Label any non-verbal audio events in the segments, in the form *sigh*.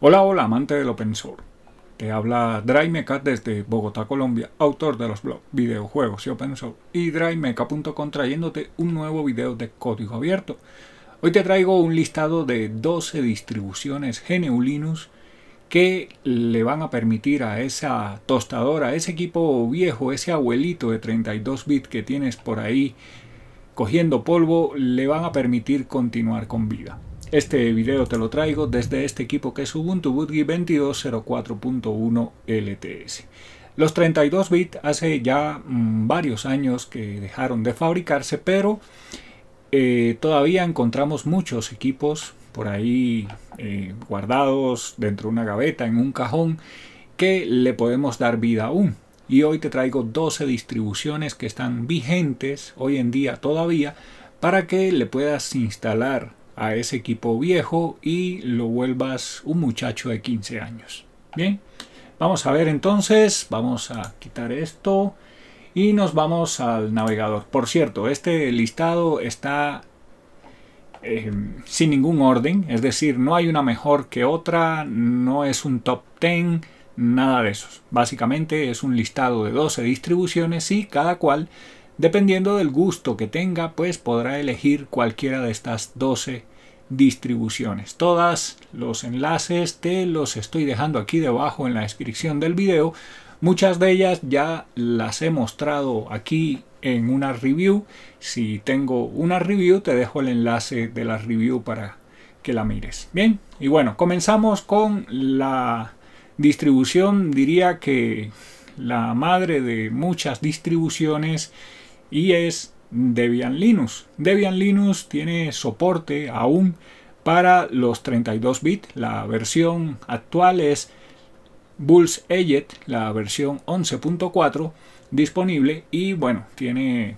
Hola, hola, amante del open source. Te habla DryMeca desde Bogotá, Colombia, autor de los blogs Videojuegos y Open Source y DryMeca.com trayéndote un nuevo video de código abierto. Hoy te traigo un listado de 12 distribuciones GNU Linux que le van a permitir a esa tostadora, a ese equipo viejo, ese abuelito de 32 bits que tienes por ahí cogiendo polvo, le van a permitir continuar con vida. Este video te lo traigo desde este equipo que es Ubuntu Budgie 22.04.1 LTS. Los 32 bits hace ya mm, varios años que dejaron de fabricarse, pero eh, todavía encontramos muchos equipos por ahí eh, guardados dentro de una gaveta, en un cajón, que le podemos dar vida aún. Y hoy te traigo 12 distribuciones que están vigentes hoy en día todavía para que le puedas instalar a ese equipo viejo y lo vuelvas un muchacho de 15 años. Bien, vamos a ver entonces, vamos a quitar esto y nos vamos al navegador. Por cierto, este listado está eh, sin ningún orden, es decir, no hay una mejor que otra, no es un top 10, nada de esos Básicamente es un listado de 12 distribuciones y cada cual, dependiendo del gusto que tenga, pues podrá elegir cualquiera de estas 12 distribuciones. Todas los enlaces te los estoy dejando aquí debajo en la descripción del video. Muchas de ellas ya las he mostrado aquí en una review. Si tengo una review te dejo el enlace de la review para que la mires. Bien, y bueno, comenzamos con la distribución, diría que la madre de muchas distribuciones y es Debian Linux. Debian Linux tiene soporte aún para los 32 bits. La versión actual es Bulls la versión 11.4 disponible y bueno, tiene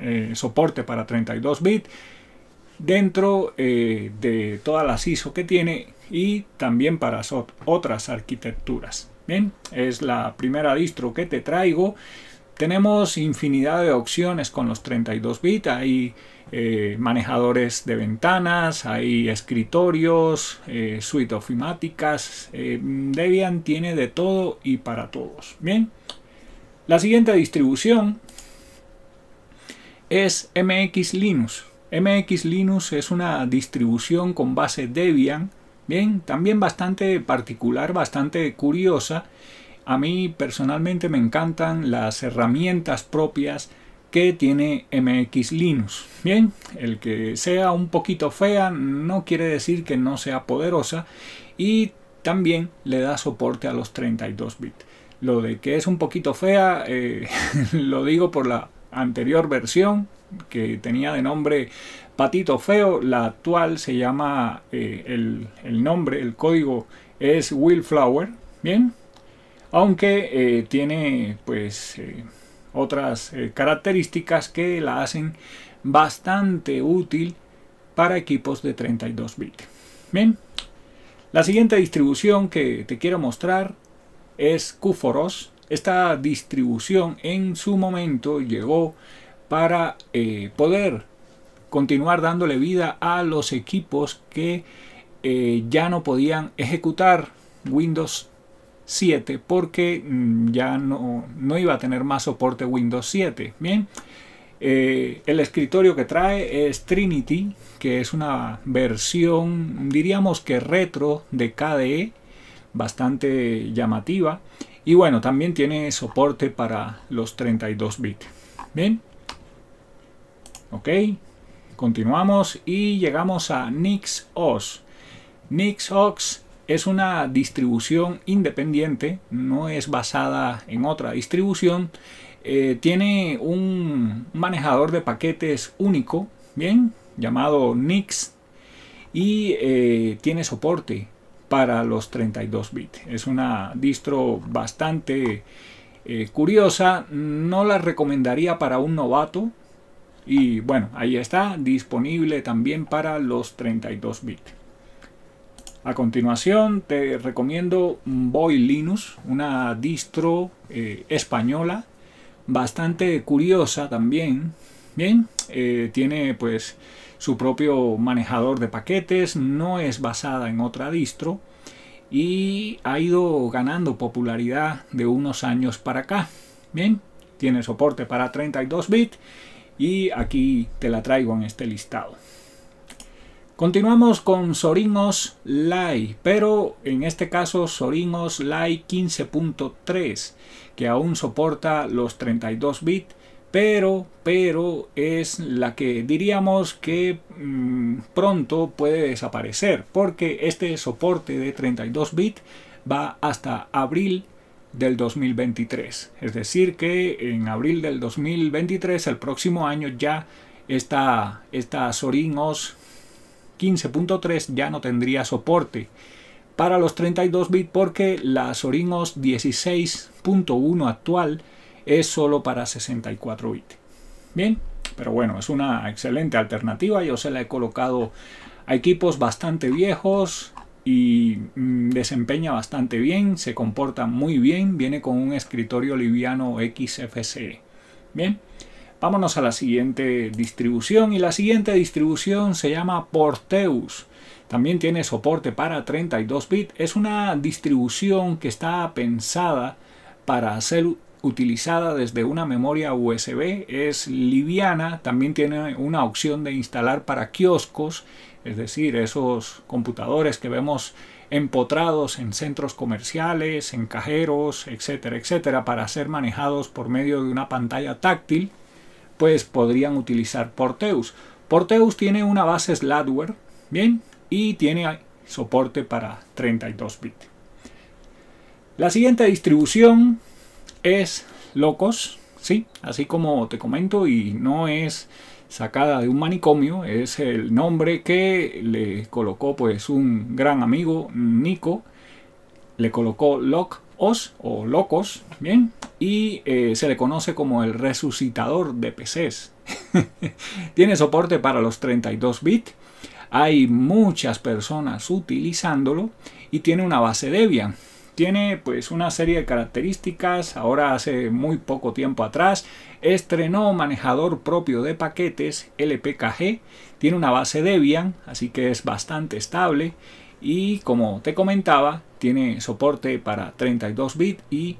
eh, soporte para 32 bits dentro eh, de todas las ISO que tiene y también para otras arquitecturas. Bien, es la primera distro que te traigo. Tenemos infinidad de opciones con los 32 bits, hay eh, manejadores de ventanas, hay escritorios, eh, suite ofimáticas, eh, Debian tiene de todo y para todos. Bien, la siguiente distribución es MX Linux. MX Linux es una distribución con base Debian, bien, también bastante particular, bastante curiosa a mí personalmente me encantan las herramientas propias que tiene MX Linux. Bien, el que sea un poquito fea no quiere decir que no sea poderosa y también le da soporte a los 32 bits. Lo de que es un poquito fea eh, *laughs* lo digo por la anterior versión que tenía de nombre Patito Feo, la actual se llama eh, el, el nombre, el código es Willflower. Bien, aunque eh, tiene pues eh, otras eh, características que la hacen bastante útil para equipos de 32 bits. Bien, la siguiente distribución que te quiero mostrar es QForos. Esta distribución en su momento llegó para poder continuar dándole vida a los equipos que ya no podían ejecutar Windows 7 porque mm, ya no, no, iba a tener más soporte Windows 7. Bien, eh, el escritorio que trae es Trinity, que es una versión, diríamos que retro de KDE, bastante llamativa. Y bueno, también tiene soporte para los 32 bits. Bien, ok, continuamos y llegamos a NixOS. NixOS es una distribución independiente, no es basada en otra distribución. Eh, tiene un manejador de paquetes único, bien, llamado Nix, y eh, tiene soporte para los 32 bits. Es una distro bastante eh, curiosa, no la recomendaría para un novato. Y bueno, ahí está, disponible también para los 32 bits. A continuación te recomiendo Boy Linux, una distro eh, española bastante curiosa también. Bien, eh, tiene pues su propio manejador de paquetes, no es basada en otra distro y ha ido ganando popularidad de unos años para acá. Bien, tiene soporte para 32 bits y aquí te la traigo en este listado. Continuamos con Sorinos Lite, pero en este caso Sorinos Lite 15.3, que aún soporta los 32 bits, pero, pero es la que diríamos que mm, pronto puede desaparecer, porque este soporte de 32 bits va hasta abril del 2023. Es decir, que en abril del 2023, el próximo año, ya está esta Sorinos 15.3 ya no tendría soporte para los 32 bits porque la Sorinos 16.1 actual es solo para 64 bits. Bien, pero bueno, es una excelente alternativa. Yo se la he colocado a equipos bastante viejos y mm, desempeña bastante bien, se comporta muy bien, viene con un escritorio liviano XFCE. Bien. Vámonos a la siguiente distribución y la siguiente distribución se llama Porteus. También tiene soporte para 32 bits. Es una distribución que está pensada para ser utilizada desde una memoria USB. Es liviana, también tiene una opción de instalar para kioscos, es decir, esos computadores que vemos empotrados en centros comerciales, en cajeros, etcétera, etcétera, para ser manejados por medio de una pantalla táctil pues podrían utilizar Porteus. Porteus tiene una base Sladware. bien, y tiene soporte para 32 bits. La siguiente distribución es Locos, sí, así como te comento, y no es sacada de un manicomio, es el nombre que le colocó pues un gran amigo, Nico, le colocó Loc os o Locos, bien, y eh, se le conoce como el resucitador de PCs. *laughs* Tiene soporte para los 32 bits. Hay muchas personas utilizándolo y tiene una base Debian. Tiene pues una serie de características. Ahora hace muy poco tiempo atrás estrenó manejador propio de paquetes LPKG. Tiene una base Debian, así que es bastante estable y como te comentaba tiene soporte para 32 bits y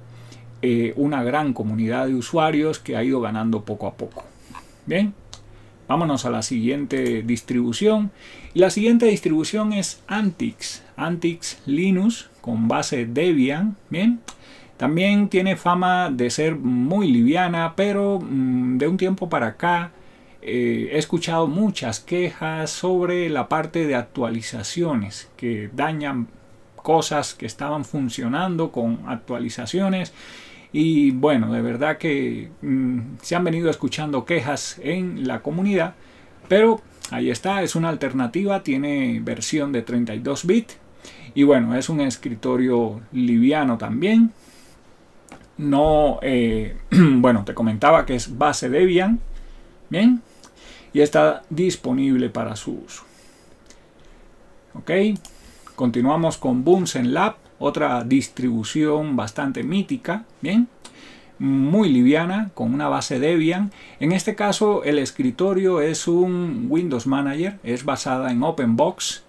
eh, una gran comunidad de usuarios que ha ido ganando poco a poco. Bien, vámonos a la siguiente distribución. Y la siguiente distribución es Antix, Antix Linux con base Debian. Bien, también tiene fama de ser muy liviana, pero mm, de un tiempo para acá eh, he escuchado muchas quejas sobre la parte de actualizaciones que dañan cosas que estaban funcionando con actualizaciones y bueno, de verdad que mm, se han venido escuchando quejas en la comunidad, pero ahí está, es una alternativa, tiene versión de 32 bits y bueno, es un escritorio liviano también. No, eh, *clears throat* bueno, te comentaba que es base Debian, bien, y está disponible para su uso. Ok, continuamos con en Lab, otra distribución bastante mítica, bien, muy liviana, con una base Debian. En este caso el escritorio es un Windows Manager, es basada en OpenBox.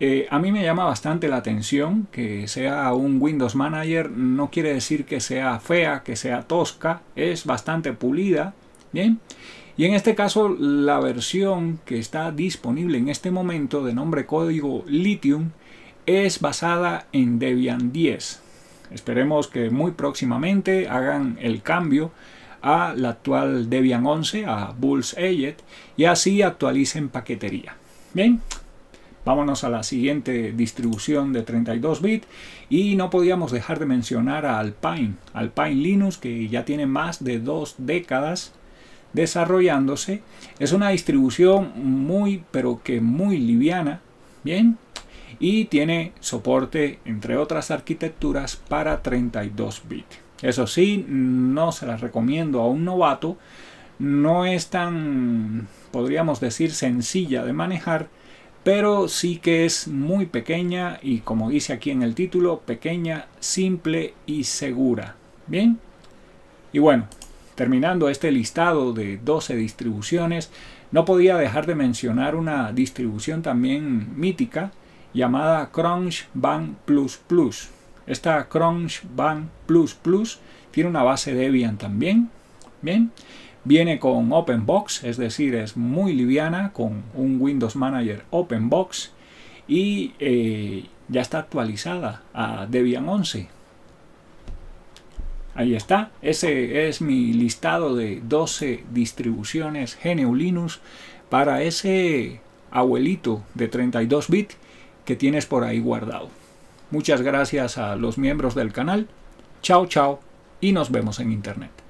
Eh, a mí me llama bastante la atención que sea un Windows Manager, no quiere decir que sea fea, que sea tosca, es bastante pulida, bien. Y en este caso la versión que está disponible en este momento de nombre código Lithium es basada en Debian 10. Esperemos que muy próximamente hagan el cambio a la actual Debian 11, a Bullseye, y así actualicen paquetería. Bien, vámonos a la siguiente distribución de 32 bits y no podíamos dejar de mencionar a Alpine, Alpine Linux que ya tiene más de dos décadas desarrollándose. Es una distribución muy, pero que muy liviana, ¿bien? Y tiene soporte, entre otras arquitecturas, para 32 bits. Eso sí, no se las recomiendo a un novato. No es tan, podríamos decir, sencilla de manejar, pero sí que es muy pequeña y como dice aquí en el título, pequeña, simple y segura. Bien. Y bueno, Terminando este listado de 12 distribuciones, no podía dejar de mencionar una distribución también mítica llamada Crunch Plus Plus. Esta Crunch Plus Plus tiene una base Debian también. Bien, viene con OpenBox, es decir, es muy liviana con un Windows Manager OpenBox y eh, ya está actualizada a Debian 11. Ahí está, ese es mi listado de 12 distribuciones GNU Linux para ese abuelito de 32 bits que tienes por ahí guardado. Muchas gracias a los miembros del canal, chao chao y nos vemos en internet.